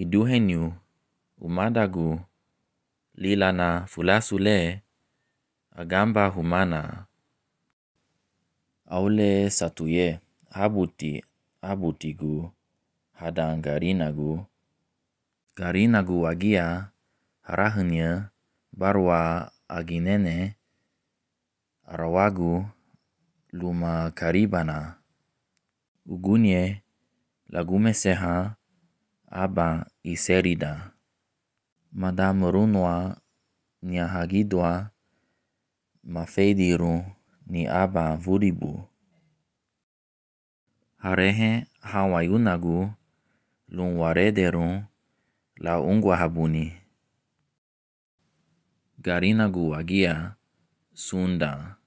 iduhenyu umadagu lila na fulasule agamba humana. Aule satuye habuti abutigu hadan garinagu. Garinagu agia harahnye barwa aginene arawagu luma karibana. Ugunye lagume seha aba y Sérida. Madame runwa nya hagidwa mafediru ni aba vuribu. Harehe hawayunagu lunwarederu la habuni. Garinagu agia sunda.